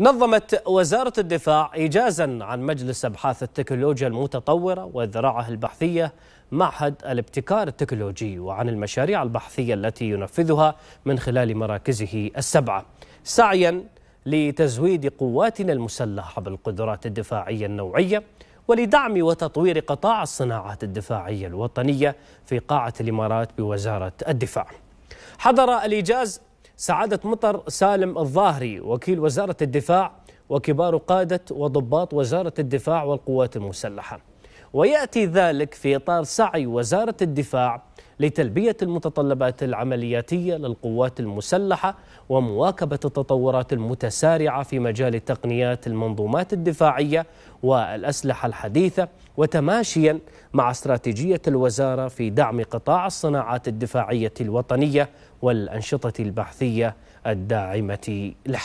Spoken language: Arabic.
نظمت وزارة الدفاع إيجازا عن مجلس أبحاث التكنولوجيا المتطورة وذراعه البحثية معهد الابتكار التكنولوجي وعن المشاريع البحثية التي ينفذها من خلال مراكزه السبعة سعيا لتزويد قواتنا المسلحة بالقدرات الدفاعية النوعية ولدعم وتطوير قطاع الصناعات الدفاعية الوطنية في قاعة الإمارات بوزارة الدفاع حضر الإيجاز سعادة مطر سالم الظاهري وكيل وزارة الدفاع وكبار قادة وضباط وزارة الدفاع والقوات المسلحة ويأتي ذلك في إطار سعي وزارة الدفاع لتلبية المتطلبات العملياتية للقوات المسلحة ومواكبة التطورات المتسارعة في مجال التقنيات المنظومات الدفاعية والأسلحة الحديثة وتماشيا مع استراتيجية الوزارة في دعم قطاع الصناعات الدفاعية الوطنية والأنشطة البحثية الداعمة له